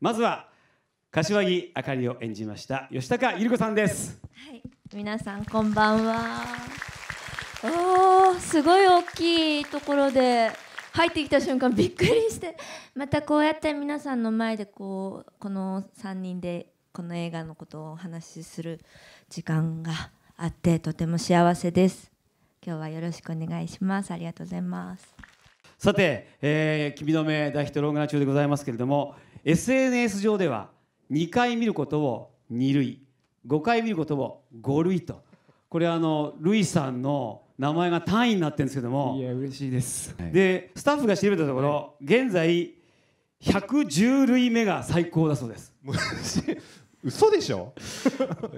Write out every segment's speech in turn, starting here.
まずは柏木あかりを演じました吉高由里子さんですはい皆さんこんばんはおーすごい大きいところで入ってきた瞬間びっくりしてまたこうやって皆さんの前でこうこの3人でこの映画のことをお話しする時間があってとても幸せです今日はよろしくお願いしますありがとうございますさて、えー、君の目大ヒットロングラン中でございますけれども SNS 上では2回見ることを2類5回見ることを5類とこれあのルイさんの名前が単位になってるんですけどもいや嬉しいですでスタッフが調べたところ、はい、現在110類目が最高だそうです嘘でしょ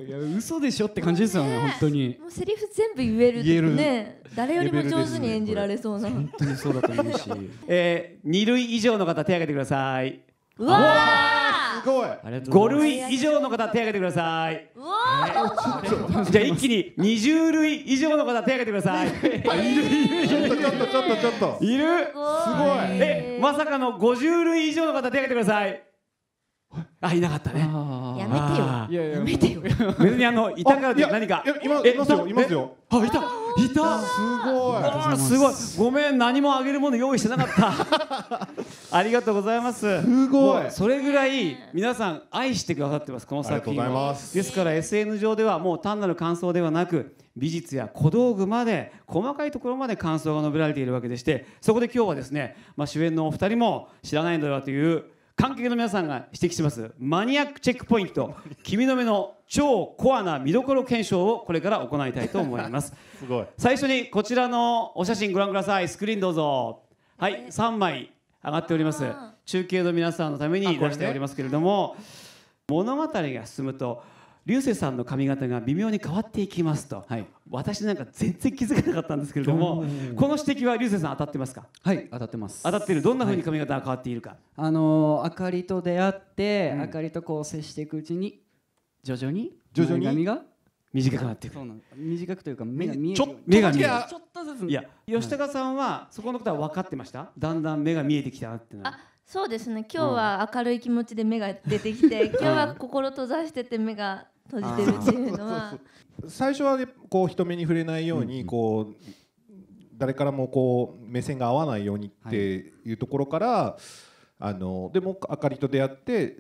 いや嘘でしょって感じですよね、ね、本当にもうセリフ全部言える言えるね誰よりも上手に演じられそうな、ね、本当にそうだと思うし、えー、2類以上の方手を挙げてくださいうわすごい類以上の方手挙げてくださいじゃあ一気に二十類以上の方手挙げてくださいいるいるちょっとちょっとちょっといるすごいえまさかの50類以上の方手挙げてくださいあいなかったね。やめてよ。やめてよ。別にあのいたからって何か。今いますよ。いますよ。あいたいた。すごい。すごい。ごめん何もあげるもの用意してなかった。ありがとうございます。すごい。それぐらい皆さん愛してくださってますこの作品す。ですから SN 上ではもう単なる感想ではなく美術や小道具まで細かいところまで感想が述べられているわけでしてそこで今日はですねまあ主演のお二人も知らないのではという観客の皆さんが指摘しますマニアックチェックポイント君の目の超コアな見どころ検証をこれから行いたいと思います すごい最初にこちらのお写真ご覧くださいスクリーンどうぞはい3枚上がっております中継の皆さんのために出しておりますけれども、ね、物語が進むと流星さんの髪型が微妙に変わっていきますと、はい、私なんか全然気づかなかったんですけれども、この指摘は流星さん当たってますかはい当たってます当たってるどんなふうに髪型が変わっているか、はい、あのー、あかりと出会って、うん、あかりとこう接していくうちに徐々に徐々に髪が短くなっていく短くというか目が見えちょ目が見えちょっとずついや吉高さんはそこのことは分かってましただんだん目が見えてきたなってそうですね今日は明るい気持ちで目が出てきて、今日は心閉ざしてて目が閉じてるっていうのは最初は、ね、こう人目に触れないようにこう、誰からもこう目線が合わないようにっていうところから、あのでもあかりと出会って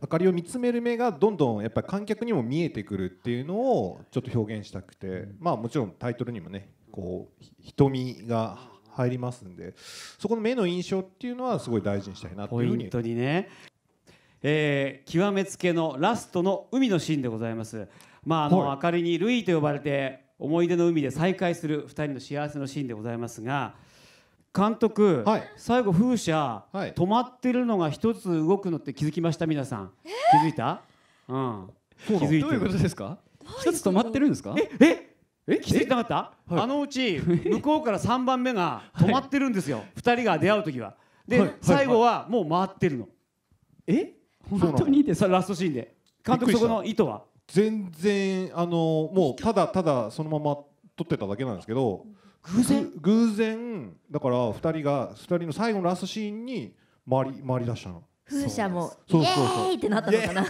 あかりを見つめる目がどんどんやっぱり観客にも見えてくるっていうのをちょっと表現したくて、まあもちろんタイトルにもねこう瞳が入りますんでそこの目の印象っていうのはすごい大事にしたいなというふうにポイントにねえー、極めつけのラストの海のシーンでございます。まああの、はい、明かりにルイと呼ばれて思い出の海で再会する二人の幸せのシーンでございますが監督、はい、最後風車、はい、止まってるのが一つ動くのって気づきました皆さん、えー、気づいた、うん、気づいてどういうことですか一つ止まってるんですかええええ気づいてなかった、あのうち 向こうから三番目が止まってるんですよ、はい、人が出会う時はで、最後はもう回ってるのえ本当にってそれラストシーンで監督そこの意図は全然あのもうただただそのまま撮ってただけなんですけど偶然偶然だから二人が二人の最後のラストシーンに回り回り出したの風車もイエーイってなったのかな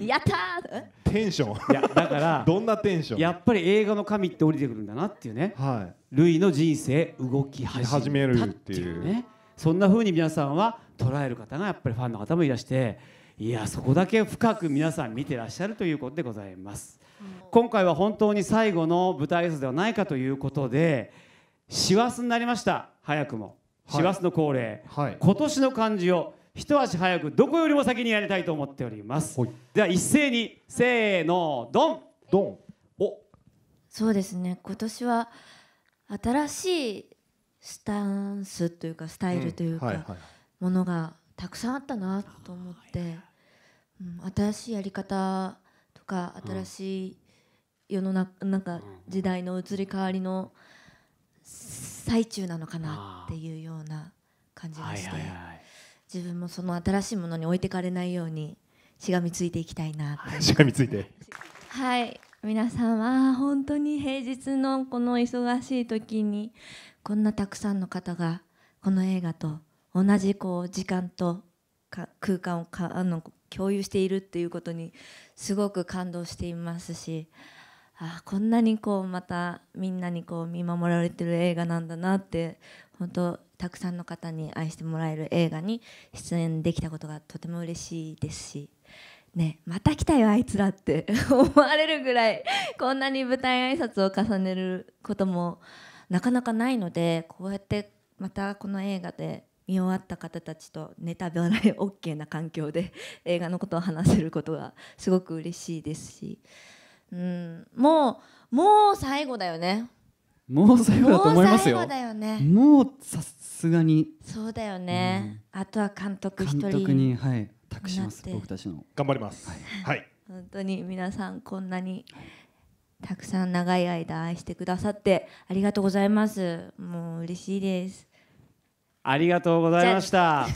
やったテンションいやだから どんなテンションやっぱり映画の神って降りてくるんだなっていうね、はい、類の人生動き始めるっていうねそんな風に皆さんは捉える方がやっぱりファンの方もいらしていやそこだけ深く皆さん見てらっしゃるということでございます。今回は本当に最後の舞台挨拶ではないかということで師走になりました早くも師走の恒例、はい、今年の漢字を一足早くどこよりも先にやりたいと思っております、はい、では一斉にせーのドンドンおそうですね今年は新しいスタンスというかスタイルというかものがたくさんあったなと思って、うん、新しいやり方とか新しい世の中なんか時代の移り変わりの最中なのかなっていうような感じがして自分もその新しいものに置いてかれないようにしがみついていきたいな しがみついてはい皆さんは本当に平日のこの忙しい時にこんなたくさんの方がこの映画と同じこう時間と空間をあの共有しているっていうことにすごく感動していますしあこんなにこうまたみんなにこう見守られてる映画なんだなって本当たくさんの方に愛してもらえる映画に出演できたことがとても嬉しいですしねまた来たよあいつらって 思われるぐらいこんなに舞台挨拶を重ねることもなかなかないのでこうやってまたこの映画で見終わった方たちとネタバレ OK な環境で 映画のことを話せることがすごく嬉しいですし、うん、もうもう最後だよねもう最後だと思いますよ。もうだよね。もうさすがに。そうだよね。うん、あとは監督一人。監督にはい。託します僕たちの頑張ります、はい、本当に皆さんこんなにたくさん長い間愛してくださってありがとうございますもう嬉しいですありがとうございました